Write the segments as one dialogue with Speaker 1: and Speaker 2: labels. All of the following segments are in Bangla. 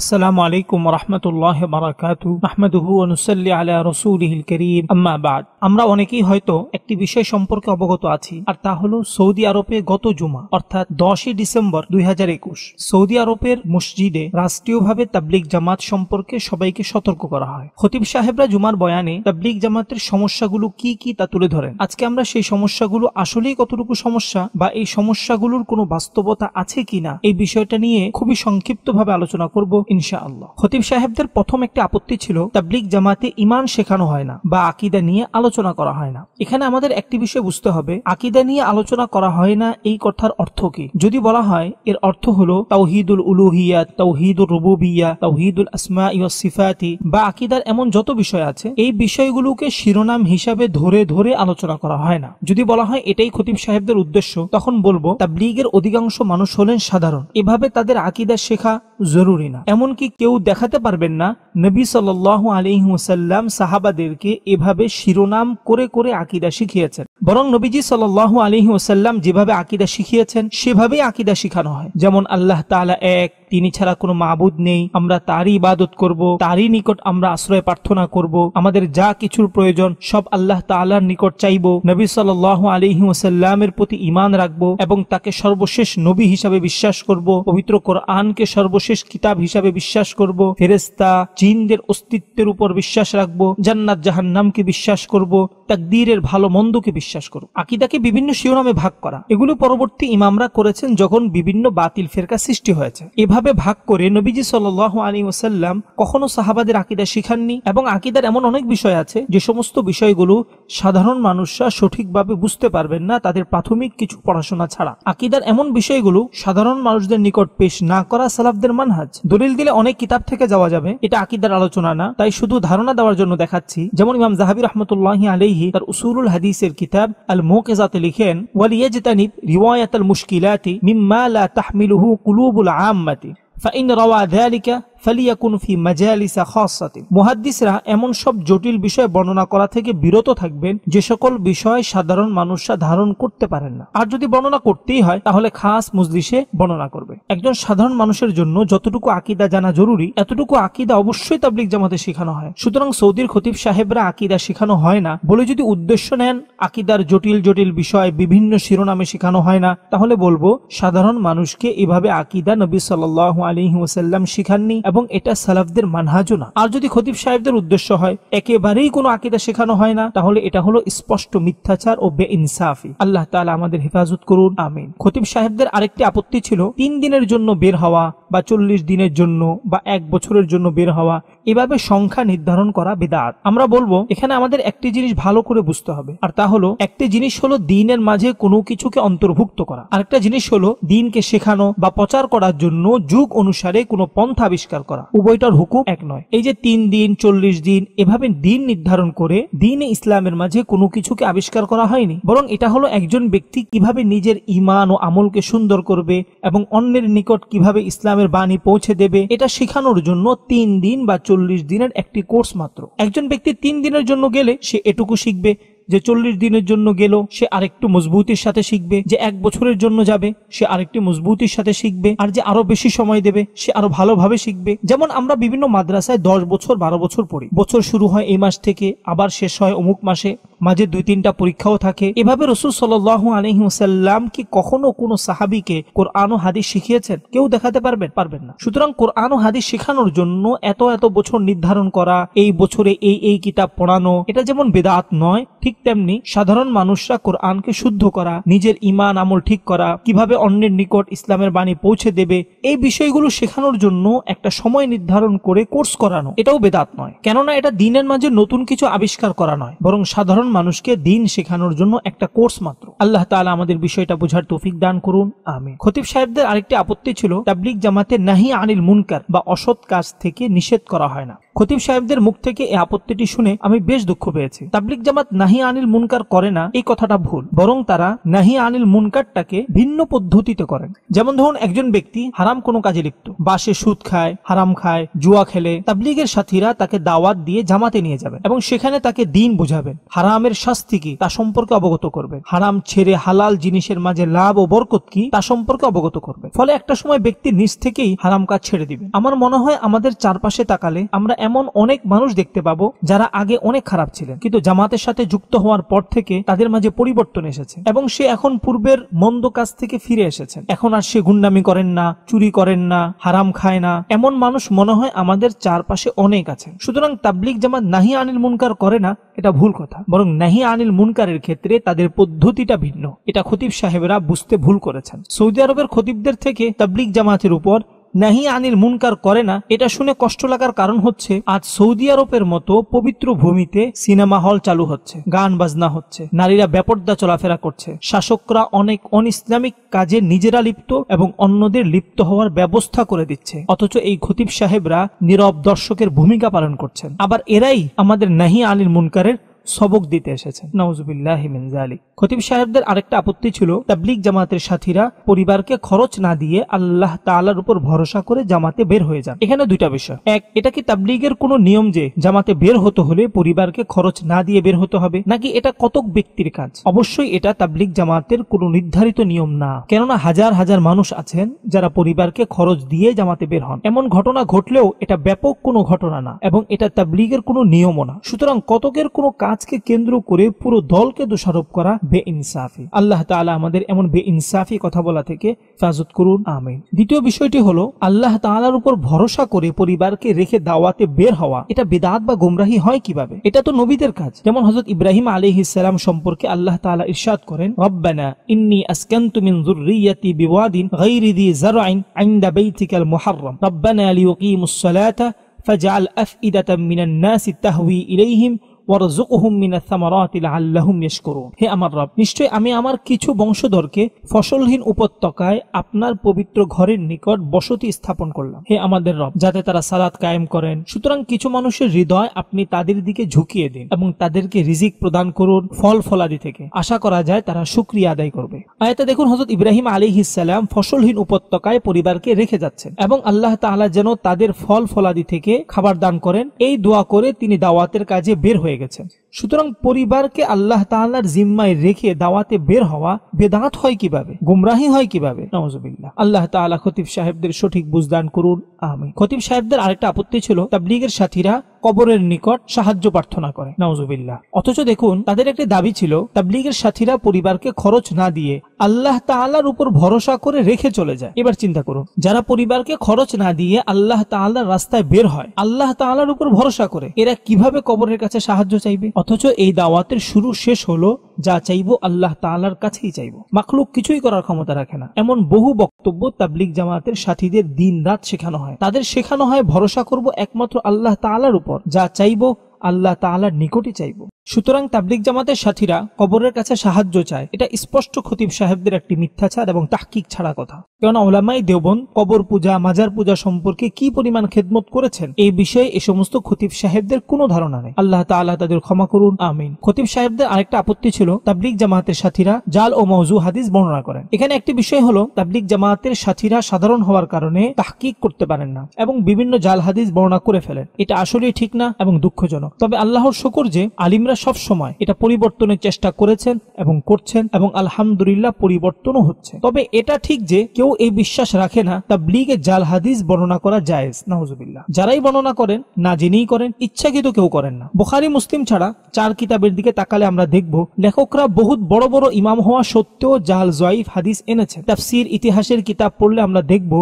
Speaker 1: আসসালামু আলাইকুম রহমতুল্লাহ বারাকাতু আহমদুহু অনুসল্লি আলা রসুলহিল করিম আম্মা বাদ আমরা অনেকেই হয়তো একটি বিষয় সম্পর্কে অবগত আছি আর তা হলো সৌদি আরবে গত জুমা অর্থাৎ দশই ডিসেম্বর দুই সৌদি আরবের মসজিদে রাষ্ট্রীয়ভাবে তাবলিক জামাত সম্পর্কে সবাইকে সতর্ক করা হয় খতিব সাহেবরা জুমার বয়ানে তাবলিক জামাতের সমস্যাগুলো কি কি তা তুলে ধরেন আজকে আমরা সেই সমস্যাগুলো আসলেই কতটুকু সমস্যা বা এই সমস্যাগুলোর কোনো বাস্তবতা আছে কিনা এই বিষয়টা নিয়ে খুবই সংক্ষিপ্তভাবে আলোচনা করবো ইনশাআল্লাহ খতিব সাহেবদের প্রথম একটি আপত্তি ছিল তাবলিক জামাতে ইমান শেখানো হয় না বা আকিদা নিয়ে আলোচনা করা হয় না এখানে আমাদের একটি বিষয় বুঝতে হবে আকিদা নিয়ে আলোচনা করা হয় না এই কথার অর্থ কি যদি বলা হয় এর অর্থ হলো তাওহিদুল উলুহিয়া তাওহিদুল রুবুবিয়া তাওহিদুল আসমা ইয় সিফাতি বা আকিদার এমন যত বিষয় আছে এই বিষয়গুলোকে শিরোনাম হিসাবে ধরে ধরে আলোচনা করা হয় না যদি বলা হয় এটাই খতিব সাহেবদের উদ্দেশ্য তখন বলবো তাবলিগের অধিকাংশ মানুষ হলেন সাধারণ এভাবে তাদের আকিদা শেখা জরুরি না এমনকি কেউ দেখাতে পারবেন না নবী সাল্লাহ আলিহাসাল্লাম সাহাবাদেরকে এভাবে শিরোনাম করে করে আকিদা শিখিয়েছেন বরং নবীজি সাল্লাহ আলিহাসাল্লাম যেভাবে আকিদা শিখিয়েছেন সেভাবেই আকিদা শিখানো হয় যেমন আল্লাহ তালা এক তিনি ছাড়া কোনো মাহবুদ নেই আমরা তারই ইবাদত করব তারই নিকট আমরা আশ্রয় প্রার্থনা করব আমাদের যা কিছুর প্রয়োজন সব আল্লাহ তালার নিকট চাইব নবী সাল আলহি ওসাল্লামের প্রতি ইমান রাখব এবং তাকে সর্বশেষ নবী হিসাবে বিশ্বাস করব পবিত্র কোরআনকে সর্বশেষ কিতাব হিসাবে বিশ্বাস করব ফেরেস্তা জিনদের অস্তিত্বের উপর বিশ্বাস রাখব জান্নাত জাহান্নামকে বিশ্বাস করব তাকদীরের ভালো মন্দকে বিশ্বাস করব আকিদাকে বিভিন্ন শিরোনামে ভাগ করা এগুলো পরবর্তী ইমামরা করেছেন যখন বিভিন্ন বাতিল ফেরকা সৃষ্টি হয়েছে এভাবে এমনভাবে ভাগ করে নবীজি সাল আলী ওসাল্লাম কখনো সাহাবাদের আকিদা শিখাননি এবং আকিদার এমন অনেক বিষয় আছে যে সমস্ত বিষয়গুলো সাধারণ মানুষরা সঠিকভাবে বুঝতে পারবেন না তাদের প্রাথমিক কিছু পড়াশোনা ছাড়া আকিদার এমন বিষয়গুলো সাধারণ মানুষদের নিকট পেশ না করা সালাফদের মানহাজ দলিল দিলে অনেক কিতাব থেকে যাওয়া যাবে এটা আকিদার আলোচনা না তাই শুধু ধারণা দেওয়ার জন্য দেখাচ্ছি যেমন ইমাম জাহাবির রহমতুল্লাহ আলহি তার উসুরুল হাদিসের কিতাব আল মোকেজাতে লিখেন ওয়ালিয়াজিতানিব রিওয়ায়াত আল মুশকিলাতি মিম্মা লা তাহমিলুহু কুলুবুল আম্মাতি فإن روى ذلك মুহাদ্দিসরা এমন সব জটিল বিষয় বর্ণনা করা থেকে বিরত থাকবেন যে সকল বিষয় সাধারণ মানুষরা ধারণ করতে পারেন না আর যদি বর্ণনা করতেই হয় তাহলে খাস মজলিসে বর্ণনা করবে একজন সাধারণ মানুষের জন্য যতটুকু আকিদা জানা জরুরি এতটুকু আকিদা অবশ্যই তাবলিক জামাতে শেখানো হয় সুতরাং সৌদির খতিব সাহেবরা আকিদা শেখানো হয় না বলে যদি উদ্দেশ্য নেন আকিদার জটিল জটিল বিষয় বিভিন্ন শিরোনামে শেখানো হয় না তাহলে বলবো সাধারণ মানুষকে এভাবে আকিদা নবী সাল আলী ওসাল্লাম শিখাননি এবং এবং এটা সালাফদের মানহাজও না আর যদি খতিব সাহেবদের উদ্দেশ্য হয় একেবারেই কোনো আকিদা শেখানো হয় না তাহলে এটা হলো স্পষ্ট মিথ্যাচার ও বে ইনসাফি আল্লাহ তালা আমাদের হেফাজত করুন আমিন খতিব সাহেবদের আরেকটি আপত্তি ছিল তিন দিনের জন্য বের হওয়া বা চল্লিশ দিনের জন্য বা এক বছরের জন্য বের হওয়া এভাবে সংখ্যা নির্ধারণ করা বেদাত আমরা বলবো এখানে আমাদের একটি জিনিস ভালো করে বুঝতে হবে আর তা হলো একটি জিনিস হলো দিনের মাঝে কোনো কিছুকে অন্তর্ভুক্ত করা আরেকটা জিনিস হলো দিনকে শেখানো বা প্রচার করার জন্য যুগ অনুসারে কোনো পন্থা আবিষ্কার ইফতার করা উভয়টার হুকুম এক নয় এই যে তিন দিন চল্লিশ দিন এভাবে দিন নির্ধারণ করে দিন ইসলামের মাঝে কোনো কিছুকে আবিষ্কার করা হয়নি বরং এটা হলো একজন ব্যক্তি কিভাবে নিজের ইমান ও আমলকে সুন্দর করবে এবং অন্যের নিকট কিভাবে ইসলামের বাণী পৌঁছে দেবে এটা শেখানোর জন্য তিন দিন বা চল্লিশ দিনের একটি কোর্স মাত্র একজন ব্যক্তি তিন দিনের জন্য গেলে সে এটুকু শিখবে যে চল্লিশ দিনের জন্য গেল সে আরেকটু মজবুতির সাথে শিখবে যে এক বছরের জন্য যাবে সে আরেকটি মজবুতির সাথে শিখবে আর যে আরো বেশি সময় দেবে সে আরো ভালোভাবে শিখবে যেমন আমরা বিভিন্ন মাদ্রাসায় দশ বছর বারো বছর পড়ি বছর শুরু হয় এই মাস থেকে আবার শেষ হয় অমুক মাসে মাঝে দুই তিনটা পরীক্ষাও থাকে এভাবে রসুল সাল্লাহ আলহিউসাল্লাম কি কখনো কোনো সাহাবিকে কোরআন ও হাদিস শিখিয়েছেন কেউ দেখাতে পারবেন পারবেন না সুতরাং কোরআন ও হাদিস শেখানোর জন্য এত এত বছর নির্ধারণ করা এই বছরে এই এই কিতাব পড়ানো এটা যেমন বেদাত নয় ঠিক তেমনি সাধারণ মানুষরা কোরআনকে শুদ্ধ করা নিজের ইমান আমল ঠিক করা কিভাবে অন্যের নিকট ইসলামের বাণী পৌঁছে দেবে এই বিষয়গুলো শেখানোর জন্য একটা সময় নির্ধারণ করে কোর্স করানো এটাও বেদাত নয় কেননা এটা দিনের মাঝে নতুন কিছু আবিষ্কার করা নয় বরং সাধারণ সাধারণ মানুষকে দিন শেখানোর জন্য একটা কোর্স মাত্র আল্লাহ তালা আমাদের বিষয়টা বোঝার তৌফিক দান করুন আমি খতিব সাহেবদের আরেকটি আপত্তি ছিল তাবলিক জামাতে নাহি আনিল মুনকার বা অসৎ কাজ থেকে নিষেধ করা হয় না খতিব সাহেবদের মুখ থেকে এই আপত্তিটি শুনে আমি বেশ দুঃখ পেয়েছি তাবলিক জামাত নাহি আনিল মুনকার করে না এই কথাটা ভুল বরং তারা নাহি আনিল মুনকারটাকে ভিন্ন পদ্ধতিতে করেন যেমন ধরুন একজন ব্যক্তি হারাম কোনো কাজে লিপ্ত বাসে সুদ খায় হারাম খায় জুয়া খেলে তাবলিগের সাথীরা তাকে দাওয়াত দিয়ে জামাতে নিয়ে যাবেন এবং সেখানে তাকে দিন বোঝাবেন হারামের শাস্তি কি তা সম্পর্কে অবগত করবেন হারাম ছেড়ে হালাল জিনিসের মাঝে লাভ ও বরকত কি তা সম্পর্কে অবগত করবে ফলে একটা সময় ব্যক্তি নিজ থেকেই হারাম কাজ ছেড়ে দিবে আমার মনে হয় আমাদের চারপাশে তাকালে আমরা এমন অনেক মানুষ দেখতে পাবো যারা আগে অনেক খারাপ ছিলেন কিন্তু জামাতের সাথে যুক্ত হওয়ার পর থেকে তাদের মাঝে পরিবর্তন এসেছে এবং সে এখন পূর্বের মন্দ কাজ থেকে ফিরে এসেছেন এখন আর সে গুন্ডামি করেন না চুরি করেন না হারাম খায় না এমন মানুষ মনে হয় আমাদের চারপাশে অনেক আছে সুতরাং তাবলিক জামাত নাহি আনিল মুনকার করে না এটা ভুল কথা বরং নাহি আনিল মুনকারের ক্ষেত্রে তাদের পদ্ধতিটা ভিন্ন এটা খতিব সাহেবরা বুঝতে ভুল করেছেন সৌদি আরবের খতিবদের থেকে তাবলিক জামাতের উপর নাহি আনিল মুনকার করে না এটা শুনে কষ্ট লাগার কারণ হচ্ছে আজ সৌদি আরবের মতো পবিত্র ভূমিতে সিনেমা হল চালু হচ্ছে গান বাজনা হচ্ছে নারীরা ব্যাপর্দা চলাফেরা করছে শাসকরা অনেক অন ইসলামিক কাজে নিজেরা লিপ্ত এবং অন্যদের লিপ্ত হওয়ার ব্যবস্থা করে দিচ্ছে অথচ এই খতিব সাহেবরা নীরব দর্শকের ভূমিকা পালন করছেন আবার এরাই আমাদের নাহি আনিল মুনকারের সবক দিতে এসেছেন নওয়াজুবিল্লাহিমিনজালি খতিব সাহেবদের আরেকটা আপত্তি ছিল তাবলিক জামাতের সাথীরা পরিবারকে খরচ না দিয়ে আল্লাহ তালার উপর ভরসা করে জামাতে বের হয়ে যান এখানে দুইটা বিষয় এক এটা কি তাবলিগের কোন নিয়ম যে জামাতে বের হতে হলে পরিবারকে খরচ না দিয়ে বের হতে হবে নাকি এটা কতক ব্যক্তির কাজ অবশ্যই এটা তাবলিক জামাতের কোন নির্ধারিত নিয়ম না কেননা হাজার হাজার মানুষ আছেন যারা পরিবারকে খরচ দিয়ে জামাতে বের হন এমন ঘটনা ঘটলেও এটা ব্যাপক কোনো ঘটনা না এবং এটা তাবলিগের কোনো নিয়মও না সুতরাং কতকের কোনো কাজ কাজকে কেন্দ্র করে পুরো দলকে দোষারোপ করা বে ইনসাফি আল্লাহ তালা আমাদের এমন বে ইনসাফি কথা বলা থেকে ফাজত করুন আমিন দ্বিতীয় বিষয়টি হলো আল্লাহ তালার উপর ভরসা করে পরিবারকে রেখে দাওয়াতে বের হওয়া এটা বেদাত বা গুমরাহি হয় কিভাবে এটা তো নবীদের কাজ যেমন হজরত ইব্রাহিম আলী ইসলাম সম্পর্কে আল্লাহ তালা ইরশাদ করেন রব্বানা ইন্নি আসকান্তু মিন যুররিয়াতি বিওয়াদিন গাইরি দি জারআইন ইনদা বাইতিকাল মুহাররাম রব্বানা লিউকিমুস সালাতা فاجعل أفئدة من الناس تهوي إليهم হে আমার রব নিশ্চয় আমি আমার কিছু বংশধরকে ফসলহীন উপত্যকায় আপনার পবিত্র ঘরের নিকট বসতি স্থাপন করলাম হে আমাদের রব যাতে তারা সালাদ কায়েম করেন সুতরাং কিছু মানুষের হৃদয় আপনি তাদের দিকে ঝুঁকিয়ে দিন এবং তাদেরকে রিজিক প্রদান করুন ফল ফলাদি থেকে আশা করা যায় তারা সুক্রিয়া আদায় করবে আয়তা দেখুন হজরত ইব্রাহিম আলী ইসাল্লাম ফসলহীন উপত্যকায় পরিবারকে রেখে যাচ্ছেন এবং আল্লাহ তাহলা যেন তাদের ফল ফলাদি থেকে খাবার দান করেন এই দোয়া করে তিনি দাওয়াতের কাজে বের হয়ে গেছে সুতরাং পরিবারকে আল্লাহ তাল্লার জিম্মায় রেখে দাওয়াতে বের হওয়া বেদাঁত হয় কিভাবে গুমরাহি হয় কিভাবে নওয়াজবিল্লা আল্লাহ তালা খতিব সাহেবদের সঠিক বুঝদান করুন আমি খতিব সাহেবদের আরেকটা আপত্তি ছিল তাবলিগের সাথীরা কবরের নিকট সাহায্য প্রার্থনা করে নাউজুবিল্লাহ অথচ দেখুন তাদের একটি দাবি ছিল তাবলিগের সাথীরা পরিবারকে খরচ না দিয়ে আল্লাহ তাআলার উপর ভরসা করে রেখে চলে যায় এবার চিন্তা করুন যারা পরিবারকে খরচ না দিয়ে আল্লাহ তাআলার রাস্তায় বের হয় আল্লাহ তাআলার উপর ভরসা করে এরা কিভাবে কবরের কাছে সাহায্য চাইবে অথচ এই দাওয়াতের শুরু শেষ হলো যা চাইব আল্লাহ তাআলার কাছেই চাইব মাকলুক কিছুই করার ক্ষমতা রাখে না এমন বহু বক্তব্য তাবলিক জামাতের সাথীদের দিন রাত শেখানো হয় তাদের শেখানো হয় ভরসা করব একমাত্র আল্লাহ তাআলার উপর যা চাইব আল্লাহ তালার নিকটে চাইব সুতরাং তাবলিক জামাতের সাথীরা কবরের কাছে সাহায্য চায় এটা স্পষ্ট খতিব সাহেবদের একটি মিথ্যাচার এবং তাহকিক ছাড়া কথা কেন ওলামাই দেবন কবর পূজা মাজার পূজা সম্পর্কে কি পরিমাণ খেদমত করেছেন এই বিষয়ে এ সমস্ত খতিব সাহেবদের কোনো ধারণা নেই আল্লাহ তাল্লাহ তাদের ক্ষমা করুন আমিন খতিব সাহেবদের আরেকটা আপত্তি ছিল তাবলিক জামাতের সাথীরা জাল ও মৌজু হাদিস বর্ণনা করেন এখানে একটি বিষয় হলো তাবলিক জামাতের সাথীরা সাধারণ হওয়ার কারণে তাহকিক করতে পারেন না এবং বিভিন্ন জাল হাদিস বর্ণনা করে ফেলেন এটা আসলেই ঠিক না এবং দুঃখজনক তবে আল্লাহর শকর যে আলিমরা সব সময় এটা পরিবর্তনের চেষ্টা করেছেন এবং করছেন এবং আলহামদুলিল্লাহ পরিবর্তনও হচ্ছে তবে এটা ঠিক যে কেউ এই বিশ্বাস রাখে না তা ব্লিগে জাল হাদিস বর্ণনা করা জায়েজ নাহজুবিল্লাহ যারাই বর্ণনা করেন না জেনেই করেন ইচ্ছাকৃত কেউ করেন না বোখারি মুসলিম ছাড়া চার কিতাবের দিকে তাকালে আমরা দেখব লেখকরা বহুত বড় বড় ইমাম হওয়া সত্ত্বেও জাহাল জয়ীফ হাদিস এনেছে তাফসির ইতিহাসের কিতাব পড়লে আমরা দেখব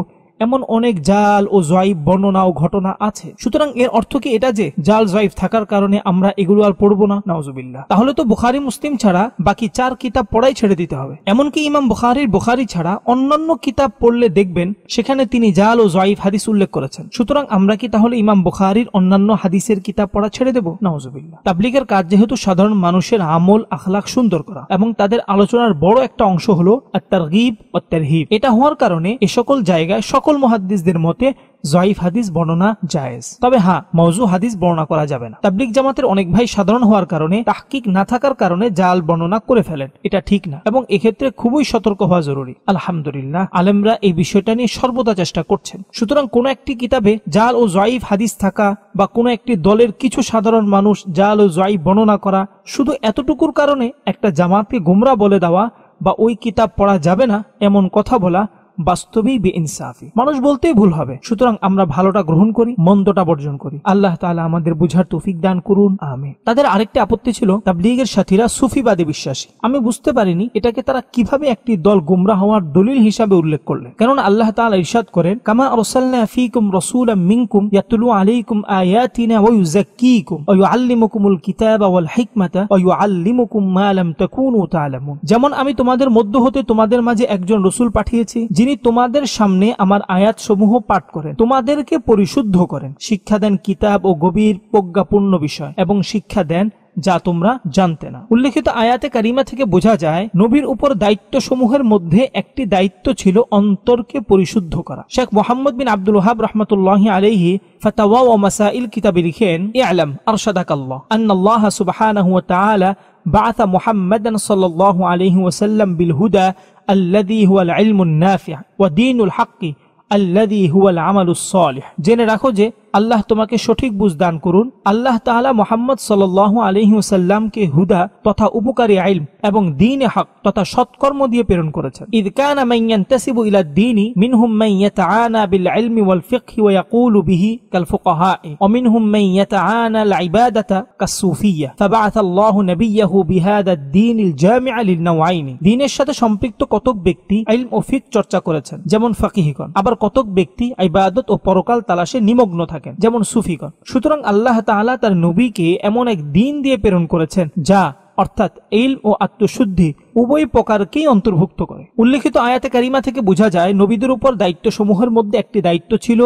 Speaker 1: এমন অনেক জাল ও জয়ীব বর্ণনা ও ঘটনা আছে সুতরাং এর অর্থ কি এটা যে জাল জয়ীব থাকার কারণে আমরা এগুলো আর পড়বো না নাউজুবিল্লাহ তাহলে তো বুখারি মুসলিম ছাড়া বাকি চার কিতাব পড়াই ছেড়ে দিতে হবে এমনকি ইমাম বুখারির বুখারি ছাড়া অন্যান্য কিতাব পড়লে দেখবেন সেখানে তিনি জাল ও জয়ীব হাদিস উল্লেখ করেছেন সুতরাং আমরা কি তাহলে ইমাম বুখারির অন্যান্য হাদিসের কিতাব পড়া ছেড়ে দেব নাউজুবিল্লাহ তাবলিগের কাজ যেহেতু সাধারণ মানুষের আমল আখলাখ সুন্দর করা এবং তাদের আলোচনার বড় একটা অংশ হলো আর তার গিব অত্যার হিব এটা হওয়ার কারণে এ সকল জায়গায় সকল সকল মহাদ্দিসদের মতে জয়ীফ হাদিস বর্ণনা জায়েজ তবে হ্যাঁ মৌজু হাদিস বর্ণনা করা যাবে না তাবলিক জামাতের অনেক ভাই সাধারণ হওয়ার কারণে তাহকিক না থাকার কারণে জাল বর্ণনা করে ফেলেন এটা ঠিক না এবং এক্ষেত্রে খুবই সতর্ক হওয়া জরুরি আলহামদুলিল্লাহ আলেমরা এই বিষয়টা নিয়ে সর্বদা চেষ্টা করছেন সুতরাং কোন একটি কিতাবে জাল ও জয়ীফ হাদিস থাকা বা কোনো একটি দলের কিছু সাধারণ মানুষ জাল ও জয়ীফ বর্ণনা করা শুধু এতটুকুর কারণে একটা জামাতকে গুমরা বলে দেওয়া বা ওই কিতাব পড়া যাবে না এমন কথা বলা বাস্তবেই বে ইনসাফি মানুষ বলতেই ভুল হবে সুতরাং আমরা ভালোটা গ্রহণ করি মন্দটা বর্জন করি আল্লাহ তাহলে আমাদের বুঝার তৌফিক দান করুন আমি তাদের আরেকটি আপত্তি ছিল তাবলিগের সাথীরা সুফিবাদে বিশ্বাসী আমি বুঝতে পারিনি এটাকে তারা কিভাবে একটি দল গুমরা হওয়ার দলিল হিসাবে উল্লেখ করলেন কারণ আল্লাহ তালা ইরশাদ করেন কামা রসাল্লা রসুল মিনকুম ইয়াতুলু আলাইকুম আয়াতিনা ওয়া ইউযাক্কিকুম ওয়া ইউআল্লিমুকুমুল কিতাবা ওয়াল হিকমাতা ওয়া ইউআল্লিমুকুম মা লাম তাকুনু তাআলামুন যেমন আমি তোমাদের মধ্য হতে তোমাদের মাঝে একজন রসুল পাঠিয়েছি যিনি তোমাদের সামনে আমার আয়াতসমূহ পাঠ করেন তোমাদেরকে পরিশুদ্ধ করেন শিক্ষা দেন কিতাব ও গভীর প্রজ্ঞাপূর্ণ বিষয় এবং শিক্ষা দেন যা তোমরা জানতে না উল্লেখিত আয়াতে কারিমা থেকে বোঝা যায় নবীর উপর দায়িত্ব সমূহের মধ্যে একটি দায়িত্ব ছিল অন্তরকে পরিশুদ্ধ করা শেখ মোহাম্মদ বিন আব্দুল ওহাব রহমতুল্লাহ আলহি ফাতাওয়া ও মাসাইল কিতাবে লিখেন এ আলম আরশাদাকাল্লাহ আন্নাল্লাহ সুবাহানাহু তাআলা بعث محمدا صلى الله عليه وسلم بالهدى الذي هو العلم النافع ودين الحق الذي هو العمل الصالح جنه রাখো যে আল্লাহ তোমাকে সঠিক বুঝ দান করুন আল্লাহ তাহলা মোহাম্মদ সাল আলিহাসাল্লামকে হুদা তথা উপকারী আইল এবং দিন হক তথা সৎকর্ম দিয়ে প্রেরণ করেছেন ইদকানা মাইয়ান তাসিবু ইলা মিনহুম বিল ওয়াল ফিকহি ওয়া ইয়াকুলু বিহি কাল ফুকাহা মিনহুম আল ইবাদাতা আল্লাহু নাবিয়াহু বিহাদা আল জামিআ সাথে সম্পৃক্ত কতক ব্যক্তি ইলম ও ফিক চর্চা করেছেন যেমন ফাকিহগণ আবার কতক ব্যক্তি ইবাদত ও পরকাল তালাশে নিমগ্ন থাকে থাকেন যেমন সুফিগণ সুতরাং আল্লাহ তালা তার নবীকে এমন এক দিন দিয়ে প্রেরণ করেছেন যা অর্থাৎ এল ও আত্মশুদ্ধি উভয় প্রকারকেই অন্তর্ভুক্ত করে উল্লেখিত আয়াতে কারিমা থেকে বোঝা যায় নবীদের উপর দায়িত্বসমূহের মধ্যে একটি দায়িত্ব ছিল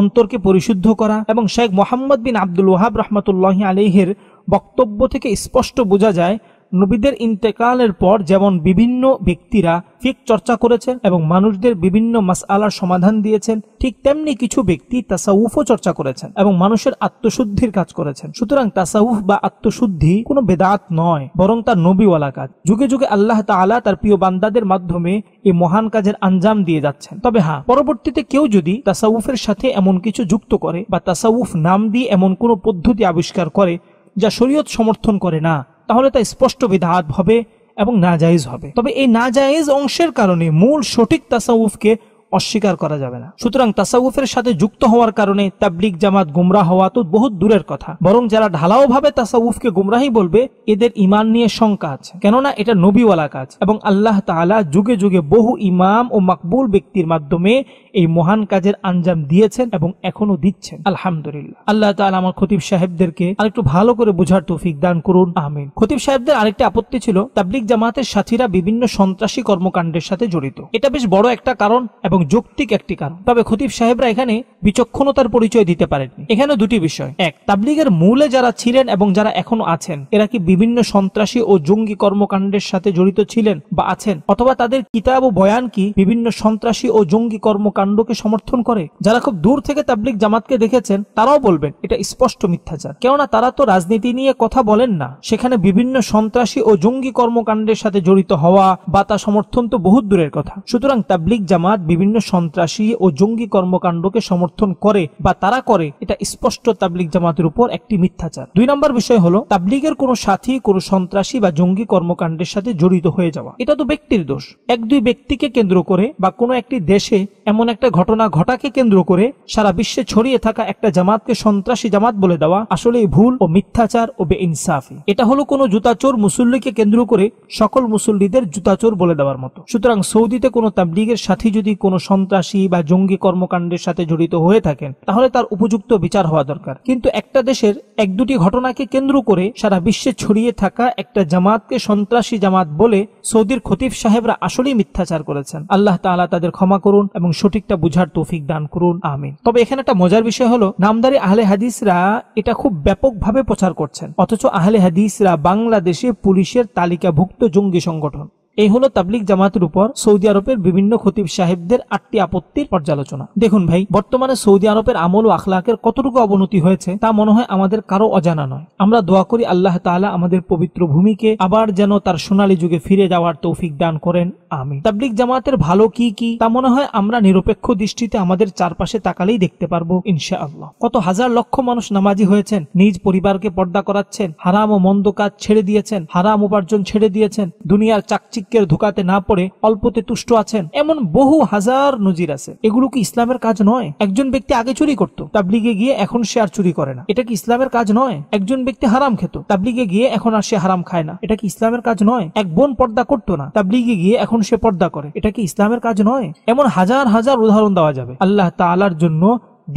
Speaker 1: অন্তরকে পরিশুদ্ধ করা এবং শেখ মোহাম্মদ বিন আব্দুল ওহাব রহমতুল্লাহ আলহের বক্তব্য থেকে স্পষ্ট বোঝা যায় নবীদের ইন্তেকালের পর যেমন বিভিন্ন ব্যক্তিরা ফিক চর্চা করেছেন এবং মানুষদের বিভিন্ন মাসআলার সমাধান দিয়েছেন ঠিক তেমনি কিছু ব্যক্তি তাসাউফও চর্চা করেছেন এবং মানুষের আত্মশুদ্ধির কাজ করেছেন সুতরাং তাসাউফ বা আত্মশুদ্ধি কোনো বেদাত নয় বরং তার নবীওয়ালা কাজ যুগে যুগে আল্লাহ তালা তার প্রিয় বান্দাদের মাধ্যমে এই মহান কাজের আঞ্জাম দিয়ে যাচ্ছেন তবে হ্যাঁ পরবর্তীতে কেউ যদি তাসাউফের সাথে এমন কিছু যুক্ত করে বা তাসাউফ নাম দিয়ে এমন কোনো পদ্ধতি আবিষ্কার করে যা শরীয়ত সমর্থন করে না তাহলে তা স্পষ্ট বিধাত হবে এবং নাজাইজ হবে তবে এই নাজাইজ অংশের কারণে মূল সঠিক তাসাউফকে অস্বীকার করা যাবে না সুতরাং তাসাউফের সাথে যুক্ত হওয়ার কারণে তাবলিক জামাত গুমরা হওয়া তো বহুত দূরের কথা বরং যারা ঢালাওভাবে তাসাউফকে গুমরাহি বলবে এদের ইমান নিয়ে শঙ্কা আছে কেননা এটা নবীওয়ালা কাজ এবং আল্লাহ তালা যুগে যুগে বহু ইমাম ও মাকবুল ব্যক্তির মাধ্যমে এই মহান কাজের আঞ্জাম দিয়েছেন এবং এখনো দিচ্ছেন আলহামদুলিল্লাহ আল্লাহ তাল আমার খতিব সাহেবদেরকে আরেকটু ভালো করে বোঝার তৌফিক দান করুন আহমেদ খতিব সাহেবদের আরেকটা আপত্তি ছিল তাবলিক জামাতের সাথীরা বিভিন্ন সন্ত্রাসী কর্মকাণ্ডের সাথে জড়িত এটা বেশ বড় একটা কারণ এবং যৌক্তিক একটি কারণ তবে খতিব সাহেবরা এখানে বিচক্ষণতার পরিচয় দিতে পারেননি এখানে দুটি বিষয় এক তাবলিগের মূলে যারা ছিলেন এবং যারা এখনো আছেন এরা কি বিভিন্ন সন্ত্রাসী ও জঙ্গি কর্মকাণ্ডের সাথে জড়িত ছিলেন বা আছেন অথবা তাদের কিতাব ও বয়ান কি বিভিন্ন সন্ত্রাসী ও জঙ্গি কর্মকাণ্ড কাণ্ডকে সমর্থন করে যারা খুব দূর থেকে তাবলিক জামাতকে দেখেছেন তারাও বলবেন এটা স্পষ্ট মিথ্যাচার কেননা তারা তো রাজনীতি নিয়ে কথা বলেন না সেখানে বিভিন্ন সন্ত্রাসী ও জঙ্গি কর্মকাণ্ডের সাথে জড়িত হওয়া বা তা সমর্থন তো বহুত দূরের কথা সুতরাং তাবলিক জামাত বিভিন্ন সন্ত্রাসী ও জঙ্গি কর্মকাণ্ডকে সমর্থন করে বা তারা করে এটা স্পষ্ট তাবলিক জামাতের উপর একটি মিথ্যাচার দুই নম্বর বিষয় হলো তাবলিগের কোনো সাথী কোনো সন্ত্রাসী বা জঙ্গি কর্মকাণ্ডের সাথে জড়িত হয়ে যাওয়া এটা তো ব্যক্তির দোষ এক দুই ব্যক্তিকে কেন্দ্র করে বা কোনো একটি দেশে এমন একটা ঘটনা ঘটাকে কেন্দ্র করে সারা বিশ্বে ছড়িয়ে থাকা একটা জামাতকে সন্ত্রাসী জামাত বলে দেওয়া আসলেই ভুল ও মিথ্যাচার ও বে ইনসাফি এটা হলো কোনো জুতাচোর মুসল্লিকে কেন্দ্র করে সকল মুসল্লিদের জুতাচোর বলে দেওয়ার মতো সুতরাং সৌদিতে কোনো তাবলিগের সাথে যদি কোনো সন্ত্রাসী বা জঙ্গি কর্মকাণ্ডের সাথে জড়িত হয়ে থাকেন তাহলে তার উপযুক্ত বিচার হওয়া দরকার কিন্তু একটা দেশের এক দুটি ঘটনাকে কেন্দ্র করে সারা বিশ্বে ছড়িয়ে থাকা একটা জামাতকে সন্ত্রাসী জামাত বলে সৌদির খতিব সাহেবরা আসলেই মিথ্যাচার করেছেন আল্লাহ তালা তাদের ক্ষমা করুন এবং সঠিকটা বুঝার তৌফিক দান করুন আমিন তবে এখানে একটা মজার বিষয় হলো নামদারি আহলে হাদিসরা এটা খুব ব্যাপকভাবে প্রচার করছেন অথচ আহলে হাদিসরা বাংলাদেশে পুলিশের তালিকাভুক্ত জঙ্গি সংগঠন এই হলো তাবলিক জামাতের উপর সৌদি আরবের বিভিন্ন খতিব সাহেবদের আটটি আপত্তির পর্যালোচনা দেখুন ভাই বর্তমানে সৌদি আরবের আমল ও আখলাকের কতটুকু অবনতি হয়েছে তা মনে হয় আমাদের কারো অজানা নয় আমরা দোয়া করি আল্লাহ তালা আমাদের পবিত্র ভূমিকে আবার যেন তার সোনালী যুগে ফিরে যাওয়ার তৌফিক দান করেন আমি তাবলিক জামাতের ভালো কি কি তা মনে হয় আমরা নিরপেক্ষ দৃষ্টিতে আমাদের চারপাশে তাকালেই দেখতে পারবো ইনশা আল্লাহ কত হাজার লক্ষ মানুষ নামাজি হয়েছেন নিজ পরিবারকে পর্দা করাচ্ছেন হারাম ও মন্দ কাজ ছেড়ে দিয়েছেন হারাম উপার্জন ছেড়ে দিয়েছেন দুনিয়ার চাকচিক্যের ধোকাতে না পড়ে অল্পতে তুষ্ট আছেন এমন বহু হাজার নজির আছে এগুলো কি ইসলামের কাজ নয় একজন ব্যক্তি আগে চুরি করত তাবলিগে গিয়ে এখন সে আর চুরি করে না এটা কি ইসলামের কাজ নয় একজন ব্যক্তি হারাম খেত তাবলিগে গিয়ে এখন আর সে হারাম খায় না এটা কি ইসলামের কাজ নয় এক বোন পর্দা করতো না তাবলিগে গিয়ে এখন সে পর্দা করে এটা কি ইসলামের কাজ নয় এমন হাজার হাজার উদাহরণ দেওয়া যাবে আল্লাহ তালার জন্য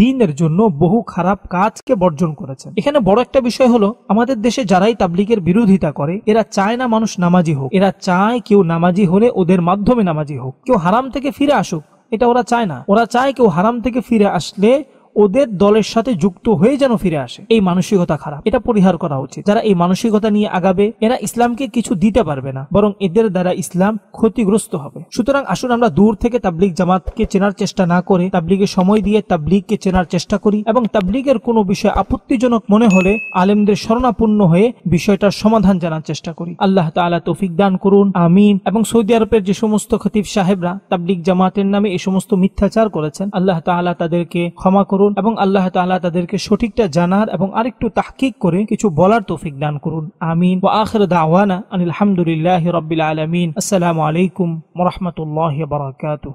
Speaker 1: দিনের জন্য বহু খারাপ কাজকে বর্জন করেছেন এখানে বড় একটা বিষয় হলো আমাদের দেশে যারাই তাবলিকের বিরোধিতা করে এরা চায় না মানুষ নামাজি হোক এরা চায় কেউ নামাজি হলে ওদের মাধ্যমে নামাজি হোক কেউ হারাম থেকে ফিরে আসুক এটা ওরা চায় না ওরা চায় কেউ হারাম থেকে ফিরে আসলে ওদের দলের সাথে যুক্ত হয়ে যেন ফিরে আসে এই মানসিকতা খারাপ এটা পরিহার করা উচিত যারা এই মানসিকতা নিয়ে আগাবে এরা ইসলামকে কিছু দিতে পারবে না বরং এদের দ্বারা ইসলাম ক্ষতিগ্রস্ত হবে সুতরাং আসুন আমরা দূর থেকে তাবলিক জামাতকে চেনার চেষ্টা না করে তাবলিগের সময় দিয়ে তাবলিগকে চেনার চেষ্টা করি এবং তাবলিগের কোনো বিষয় আপত্তিজনক মনে হলে আলেমদের শরণাপন্ন হয়ে বিষয়টার সমাধান জানার চেষ্টা করি আল্লাহ তালা তৌফিক দান করুন আমিন এবং সৌদি আরবের যে সমস্ত খতিব সাহেবরা তাবলিক জামাতের নামে এই সমস্ত মিথ্যাচার করেছেন আল্লাহ তালা তাদেরকে ক্ষমা করুন করুন এবং আল্লাহ তালা তাদেরকে সঠিকটা জানার এবং আরেকটু তাহকিক করে কিছু বলার তৌফিক দান করুন আমিন ও আখর দাওয়ানা আলহামদুলিল্লাহ রবিল আলমিন আসসালামু আলাইকুম রহমতুল্লাহ বারকাত